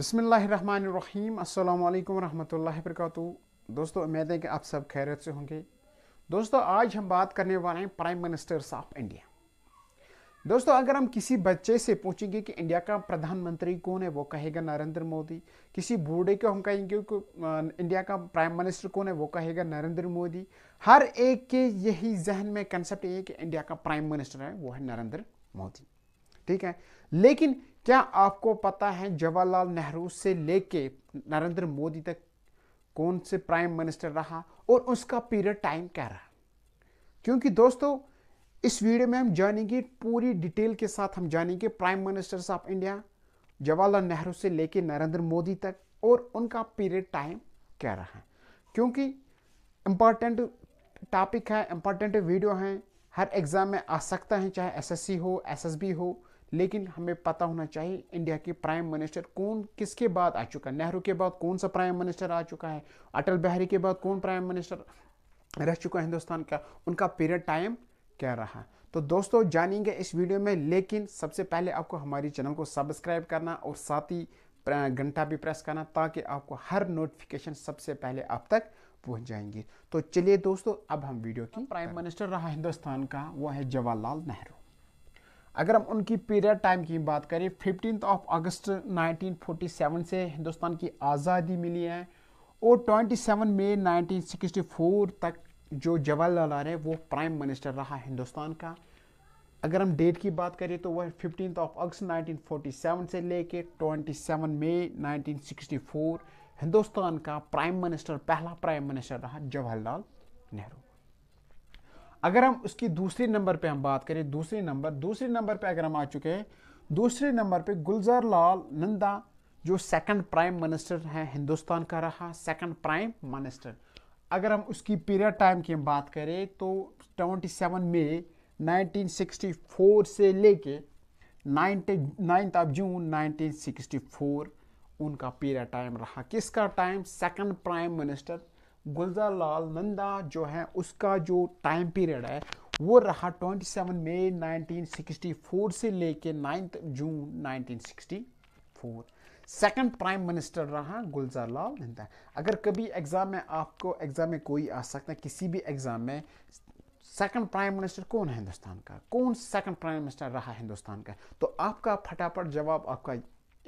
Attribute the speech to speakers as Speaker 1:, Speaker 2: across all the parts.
Speaker 1: बसमीम अल्लाम रहमतुल्लाहि वरकू दोस्तों उम्मीद है कि आप सब खैरियत से होंगे दोस्तों आज हम बात करने वाले हैं प्राइम मिनिस्टर्स ऑफ इंडिया दोस्तों अगर हम किसी बच्चे से पूछेंगे कि इंडिया का प्रधानमंत्री कौन है वो कहेगा नरेंद्र मोदी किसी बूढ़े को हम कहेंगे कि इंडिया का प्राइम मिनिस्टर कौन है वो कहेगा नरेंद्र मोदी हर एक के यही जहन में कंसेप्ट ये है कि इंडिया का प्राइम मिनिस्टर है वो है नरेंद्र मोदी ठीक है लेकिन क्या आपको पता है जवाहरलाल नेहरू से लेके नरेंद्र मोदी तक कौन से प्राइम मिनिस्टर रहा और उसका पीरियड टाइम क्या रहा क्योंकि दोस्तों इस वीडियो में हम जानेंगे पूरी डिटेल के साथ हम जानेंगे prime ministers of India Jawaharlal Nehru से लेके नरेंद्र मोदी तक और उनका पीरियड टाइम क्या रहा है क्योंकि इम्पॉर्टेंट टॉपिक है इम्पॉर्टेंट वीडियो हैं हर एग्ज़ाम में आ सकता है चाहे एसएससी हो एसएसबी हो लेकिन हमें पता होना चाहिए इंडिया के प्राइम मिनिस्टर कौन किसके बाद आ चुका है नेहरू के बाद कौन सा प्राइम मिनिस्टर आ चुका है अटल बिहारी के बाद कौन प्राइम मिनिस्टर रह चुका है हिंदुस्तान का उनका पीरियड टाइम क्या रहा तो दोस्तों जानेंगे इस वीडियो में लेकिन सबसे पहले आपको हमारे चैनल को सब्सक्राइब करना और साथ ही घंटा भी प्रेस करना ताकि आपको हर नोटिफिकेशन सबसे पहले आप तक पहुंच जाएंगे तो चलिए दोस्तों अब हम वीडियो की प्राइम मिनिस्टर रहा हिंदुस्तान का वो है जवाहरलाल नेहरू अगर हम उनकी पीरियड टाइम की बात करें फिफ्टीन ऑफ अगस्त 1947 से हिंदुस्तान की आज़ादी मिली है और 27 मई 1964 तक जो जवाहरलाल नेहरू है वो प्राइम मिनिस्टर रहा हिंदुस्तान का अगर हम डेट की बात करें तो वह फिफ्टीन ऑफ अगस्त 1947 से लेके 27 मई 1964 हिंदुस्तान का प्राइम मिनिस्टर पहला प्राइम मिनिस्टर रहा जवाहरलाल नेहरू अगर हम उसकी दूसरे नंबर पे हम बात करें दूसरे नंबर दूसरे नंबर पे अगर हम आ चुके हैं दूसरे नंबर पे गुलजार लाल नंदा जो सेकंड प्राइम मिनिस्टर है हिंदुस्तान का रहा सेकंड प्राइम मिनिस्टर अगर हम उसकी पीरियड टाइम की हम बात करें तो 27 मई 1964 से लेके नाइन्थ ऑफ जून नाइनटीन उनका पीरियड टाइम रहा किसका time second prime minister Gulzari Lal Nanda जो है उसका जो टाइम पीरियड है वो रहा 27 मई 1964 से लेके 9 जून 1964 सेकंड प्राइम मिनिस्टर रहा गुलजार लाल नंदा अगर कभी एग्ज़ाम में आपको एग्ज़ाम में कोई आ सकता है किसी भी एग्ज़ाम में सेकंड प्राइम मिनिस्टर कौन है हिंदुस्तान का कौन सेकंड प्राइम मिनिस्टर रहा हिंदुस्तान का तो आपका फटाफट जवाब आपका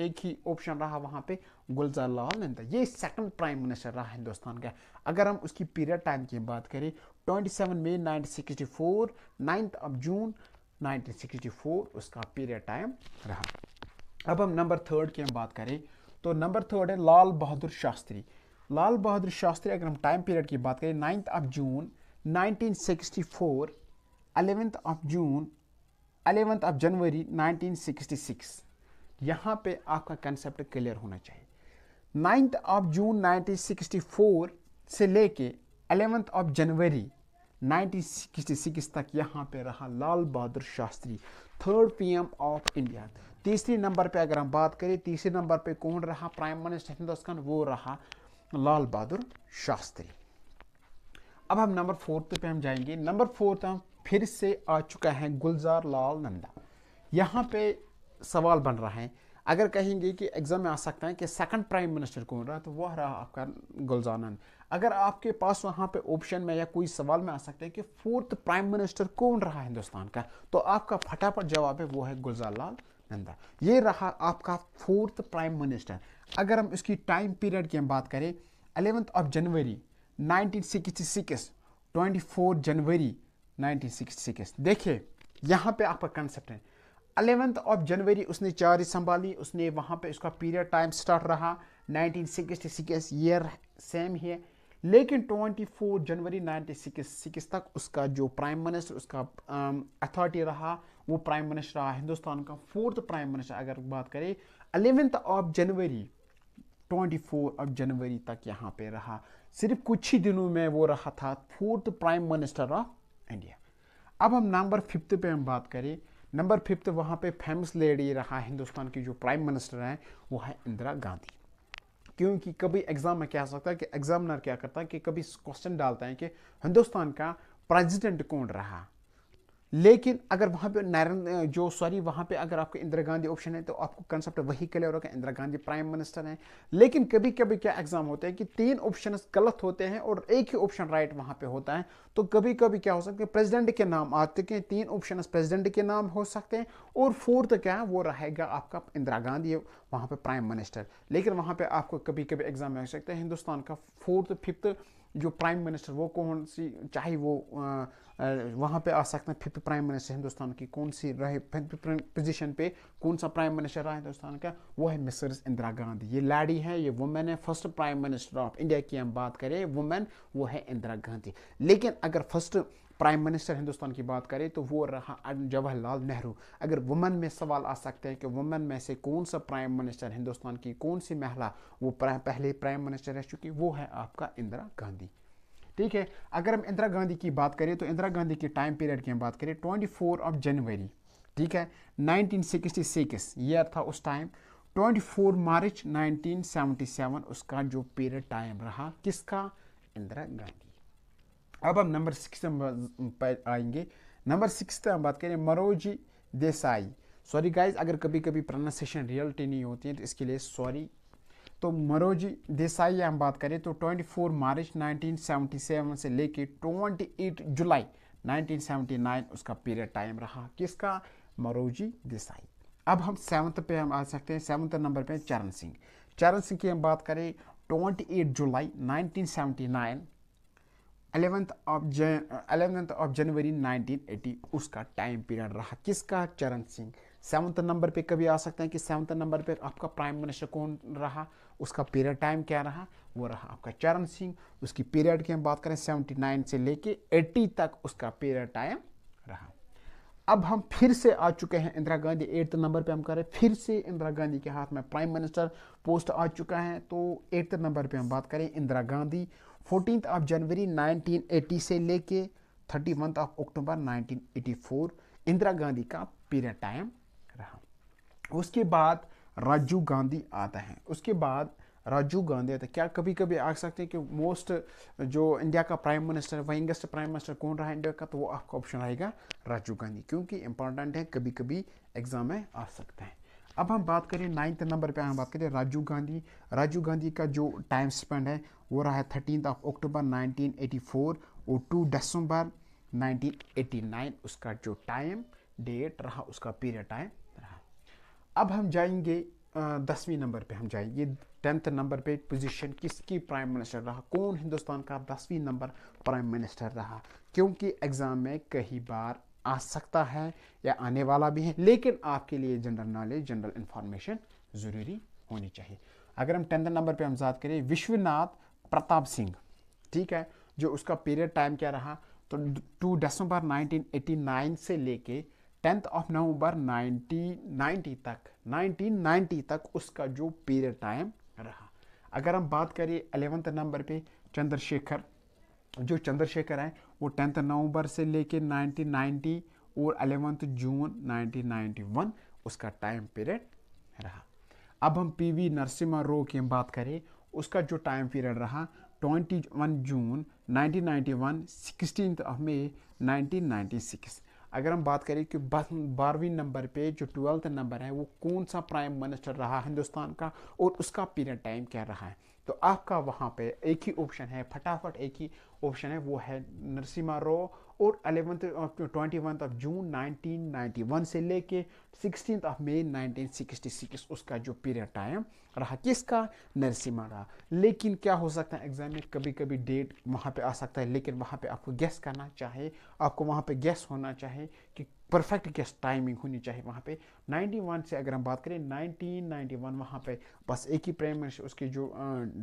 Speaker 1: एक ही ऑप्शन रहा वहाँ पे गुलजार लाल नंदा ये सेकंड प्राइम मिनिस्टर रहा हिंदुस्तान का अगर हम उसकी पीरियड टाइम की बात करें 27 मई 1964 9th ऑफ जून 1964 उसका पीरियड टाइम रहा अब हम नंबर थर्ड की हम बात करें तो नंबर थर्ड है लाल बहादुर शास्त्री लाल बहादुर शास्त्री अगर हम टाइम पीरियड की बात करें ninth of June nineteen sixty of June 11th of January nineteen यहाँ पे आपका कंसेप्ट क्लियर होना चाहिए नाइन्थ ऑफ जून 1964 से लेके अलेवेंथ ऑफ जनवरी 1966 तक यहाँ पे रहा Lal Bahadur Shastri third PM of India तीसरे नंबर पे अगर हम बात करें तीसरे नंबर पे कौन रहा प्राइम मिनिस्टर हिंदुस्तान वो रहा लाल बहादुर शास्त्री अब हम नंबर फोर्थ पे हम जाएंगे नंबर फोर्थ हम फिर से आ चुका है गुलजार लाल नंदा यहाँ पे सवाल बन रहा है अगर कहेंगे कि एग्ज़ाम में आ सकता है कि सेकंड प्राइम मिनिस्टर कौन रहा तो वह रहा आपका गुलजानन अगर आपके पास वहाँ पे ऑप्शन में या कोई सवाल में आ सकता है कि फोर्थ प्राइम मिनिस्टर कौन रहा हिंदुस्तान का तो आपका फटाफट जवाब है वो है गुलजार लाल नंदा ये रहा आपका फोर्थ प्राइम मिनिस्टर अगर हम इसकी टाइम पीरियड की हम बात करें eleventh of January nineteen sixty January 1966 देखिए यहाँ पर आपका कंसेप्ट है अलेवेंथ ऑफ जनवरी उसने चार्ज संभाली उसने वहाँ पे उसका पीरियड टाइम स्टार्ट रहा 1966 ईयर सेम है लेकिन 24 जनवरी 1966 तक उसका जो प्राइम मिनिस्टर उसका अथॉरिटी रहा वो प्राइम मिनिस्टर रहा हिंदुस्तान का फोर्थ प्राइम मिनिस्टर अगर बात करें eleventh of January 24 of January तक यहाँ पे रहा सिर्फ कुछ ही दिनों में वो रहा था fourth prime minister of India अब हम नंबर फिफ्थ पे हम बात करें नंबर फिफ्थ वहाँ पे फेमस लेडी रहा हिंदुस्तान की जो प्राइम मिनिस्टर हैं वो है इंदिरा गांधी क्योंकि कभी एग्ज़ाम में क्या सकता है कि एग्ज़ामिनर क्या करता है कि कभी क्वेश्चन डालता है कि हिंदुस्तान का प्रेसिडेंट कौन रहा लेकिन अगर वहाँ पे नरेंद्र जो सॉरी वहाँ पे अगर आपको इंदिरा गांधी ऑप्शन है तो आपको कंसेप्ट वही क्लियर होगा इंदिरा गांधी प्राइम मिनिस्टर हैं लेकिन कभी कभी क्या एग्जाम होते हैं कि तीन ऑप्शन गलत होते हैं और एक ही ऑप्शन राइट वहाँ पे होता है तो कभी कभी क्या हो सकता है प्रेसिडेंट के नाम आते हैं तीन ऑप्शन प्रेजिडेंट के नाम हो सकते हैं और फोर्थ क्या है वो रहेगा आपका इंदिरा गांधी वहाँ पर प्राइम मिनिस्टर लेकिन वहाँ पर आपको कभी कभी एग्जाम हो सकता है हिंदुस्तान का फोर्थ फिफ्थ जो प्राइम मिनिस्टर वो कौन सी चाहे वो आ, वहाँ पे आ सकते हैं फिफ्थ प्राइम मिनिस्टर हिंदुस्तान की कौन सी रहे पोजीशन पे कौन सा प्राइम मिनिस्टर रहा हिंदुस्तान का वो है मिसर्स इंदिरा गांधी ये लाड़ी है ये वुमेन है first prime minister of India की हम बात करें वुमेन वो है इंदिरा गांधी लेकिन अगर फर्स्ट प्राइम मिनिस्टर हिंदुस्तान की बात करें तो वो रहा जवाहरलाल नेहरू अगर वुमेन में सवाल आ सकते हैं कि वुमेन में से कौन सा प्राइम मिनिस्टर हिंदुस्तान की कौन सी महिला वो पहले प्राइम मिनिस्टर रह चुकी वो है आपका इंदिरा गांधी ठीक है अगर हम इंदिरा गांधी की बात करें तो इंदिरा गांधी के टाइम पीरियड की हम बात करें ट्वेंटी फोर ऑफ जनवरी ठीक है सिक्स ईयर था उस टाइम 24 मार्च 1977 उसका जो पीरियड टाइम रहा किसका इंदिरा गांधी अब हम नंबर सिक्स पर आएंगे नंबर सिक्स पर हम बात करें मरोजी देसाई सॉरी गाइज अगर कभी कभी प्रोनाउंसिएशन रियलिटी नहीं होती है तो इसके लिए सॉरी तो मरोजी देसाई हम बात करें तो 24 मार्च 1977 से लेके 28 जुलाई 1979 उसका पीरियड टाइम रहा किसका मरोजी देसाई अब हम सेवंथ पे हम आ सकते हैं सेवन्थ नंबर पे चरण सिंह चरण सिंह की हम बात करें 28 जुलाई 1979 eleventh of Jan eleventh of January 1980 उसका टाइम पीरियड रहा किसका चरण सिंह सेवन्थ नंबर पे कभी आ सकते हैं कि सेवन्थ नंबर पे आपका प्राइम मिनिस्टर कौन रहा उसका पीरियड टाइम क्या रहा वो रहा आपका चरण सिंह उसकी पीरियड की हम बात करें 79 से लेके 80 तक उसका पीरियड टाइम रहा अब हम फिर से आ चुके हैं इंदिरा गांधी एट्थ नंबर पे हम करें फिर से इंदिरा गांधी के हाथ में प्राइम मिनिस्टर पोस्ट आ चुका है तो एट्थ नंबर पे हम बात करें Indira Gandhi fourteen of January eighty से लेके thirty of October four Indira Gandhi का पीरियड टाइम रहा उसके बाद राजीव गांधी आता है उसके बाद राजीव गांधी आता है क्या कभी कभी आ सकते हैं कि मोस्ट जो इंडिया का प्राइम मिनिस्टर वह प्राइम मिनिस्टर कौन रहा इंडिया का तो वो आपका ऑप्शन आएगा राजीव गांधी क्योंकि इंपॉर्टेंट है कभी कभी एग्जाम में आ सकते हैं अब हम बात करें नाइन्थ नंबर पे हम बात करें राजीव गांधी राजीव गांधी का जो टाइम स्पेंड है वो रहा है थर्टीन ऑफ अक्टूबर नाइनटीन और टू दिसंबर नाइनटीन उसका जो टाइम डेट रहा उसका पीरियड टाइम अब हम जाएंगे दसवीं नंबर पे हम जाएंगे टेंथ नंबर पे पोजीशन किसकी प्राइम मिनिस्टर रहा कौन हिंदुस्तान का दसवीं नंबर प्राइम मिनिस्टर रहा क्योंकि एग्ज़ाम में कई बार आ सकता है या आने वाला भी है लेकिन आपके लिए जनरल नॉलेज जनरल इन्फॉर्मेशन ज़रूरी होनी चाहिए अगर हम टेंथ नंबर पे हम बात करें विश्वनाथ प्रताप सिंह ठीक है जो उसका पीरियड टाइम क्या रहा तो टू दिसंबर नाइनटीन से लेके टेंथ ऑफ नवंबर 1990 तक 1990 तक उसका जो पीरियड टाइम रहा अगर हम बात करें एलेवंथ नंबर पे चंद्रशेखर जो चंद्रशेखर हैं वो टेंथ नवंबर से लेके 1990 और अलेवंथ जून 1991 उसका टाइम पीरियड रहा अब हम पीवी नरसिम्हा रो की बात करें उसका जो टाइम पीरियड रहा 21 जून 1991 सिक्सटीन ऑफ मई 1996 अगर हम बात करें कि बारहवीं नंबर पे जो ट्वेल्थ नंबर है वो कौन सा प्राइम मिनिस्टर रहा हिंदुस्तान का और उसका पीरियड टाइम क्या रहा है तो आपका वहाँ पे एक ही ऑप्शन है फटाफट एक ही ऑप्शन है वो है नरसिम्हा राव और eleventh of twenty of June 1991 से लेके सिक्सटीन ऑफ मई 1966 उसका जो पीरियड टाइम रहा किसका नरसिम्हा रहा लेकिन क्या हो सकता है एग्जाम में कभी कभी डेट वहाँ पे आ सकता है लेकिन वहाँ पे आपको गैस करना चाहिए आपको वहाँ पे गैस होना चाहिए कि परफेक्ट गैस टाइमिंग होनी चाहिए वहाँ पे 91 से अगर हम बात करें 1991 वहाँ पे बस एक ही प्रेम उसके जो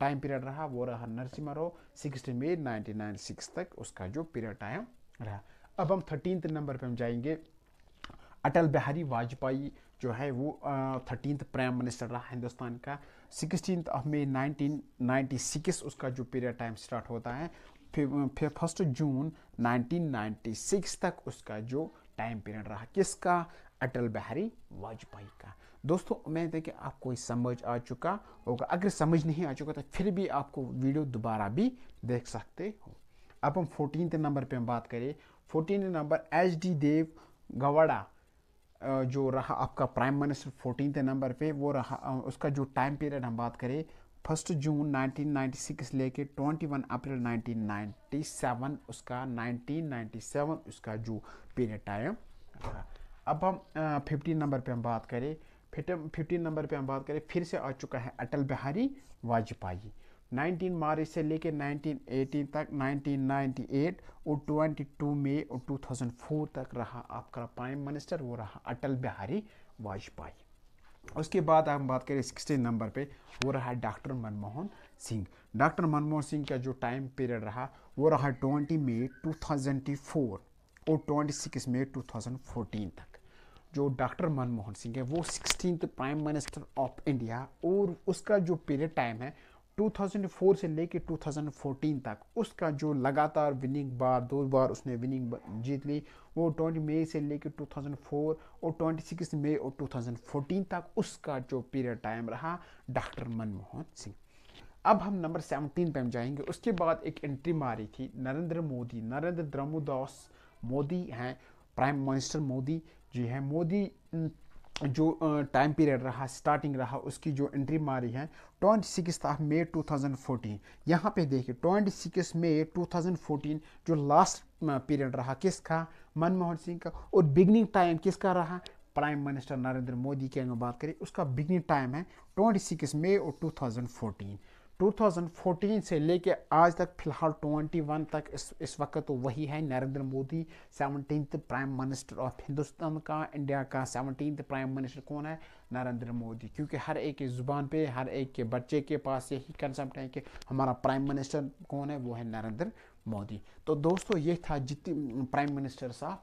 Speaker 1: टाइम पीरियड रहा वो रहा Narasimha Rao sixteen May nineteen तक उसका जो पीरियड टाइम रहा अब हम थर्टीन नंबर पर हम जाएंगे अटल बिहारी वाजपेयी जो है वो थर्टीन प्राइम मिनिस्टर रहा हिंदुस्तान का sixteen of May nineteen ninety six उसका जो पीरियड टाइम स्टार्ट होता है फिर फर्स्ट जून 1996 तक उसका जो टाइम पीरियड रहा किसका अटल बिहारी वाजपेयी का दोस्तों उम्मीद है कि आपको समझ आ चुका होगा अगर समझ नहीं आ चुका तो फिर भी आपको वीडियो दोबारा भी देख सकते हो अब हम फोर्टीन नंबर पे हम बात करें fourteen number H D Deve Gowda जो रहा आपका प्राइम मिनिस्टर फोर्टीन नंबर पे वो रहा उसका जो टाइम पीरियड हम बात करें फर्स्ट जून 1996 लेके 21 अप्रैल 1997 उसका 1997 उसका जो पीरियड टाइम अच्छा, अब हम फिफ्टीन नंबर पे हम बात करें फिफ्टीन नंबर पे हम बात करें फिर से आ चुका है अटल बिहारी वाजपेयी 19 मार्च से लेकर 1918 तक 1998 और 22 मई और 2004 तक रहा आपका प्राइम मिनिस्टर वो रहा अटल बिहारी वाजपेयी उसके बाद हम बात करें सिक्सटीन नंबर पे वो रहा डॉक्टर मनमोहन सिंह डॉक्टर मनमोहन सिंह का जो टाइम पीरियड रहा वो रहा ट्वेंटी मई टू फोर और twenty six May two thousand तक जो डॉक्टर मनमोहन सिंह है वो sixteen prime minister of India और उसका जो पीरियड टाइम है 2004 से लेके 2014 तक उसका जो लगातार विनिंग बार दो बार उसने विनिंग जीत ली वो 20 मई से लेके 2004 और 26 मई और 2014 तक उसका जो पीरियड टाइम रहा डॉक्टर मनमोहन सिंह अब हम नंबर 17 पे हम जाएंगे उसके बाद एक एंट्री मारी थी नरेंद्र मोदी नरेंद्र द्रमुदास मोदी हैं प्राइम मिनिस्टर मोदी जी हैं मोदी जो टाइम पीरियड रहा स्टार्टिंग रहा उसकी जो एंट्री मारी है ट्वेंटी सिक्स ऑफ मे 2014 यहाँ पर देखिए ट्वेंटी सिक्स मे 2014 जो लास्ट पीरियड रहा किसका मनमोहन सिंह का और बिगनिंग टाइम किसका रहा प्राइम मिनिस्टर नरेंद्र मोदी की अगर बात करें उसका बिगनिंग टाइम है ट्वेंटी सिक्स मे और 2014 2014 से लेके आज तक फिलहाल 21 तक इस इस वक्त तो वही है Narendra Modi seventeen prime minister of Hindustan का इंडिया का सेवनटीन प्राइम मिनिस्टर कौन है नरेंद्र मोदी क्योंकि हर एक की ज़ुबान पे हर एक के बच्चे के पास यही कंसेप्ट है कि हमारा प्राइम मिनिस्टर कौन है वो है नरेंद्र मोदी तो दोस्तों ये था जितनी प्राइम मिनिस्टर साहब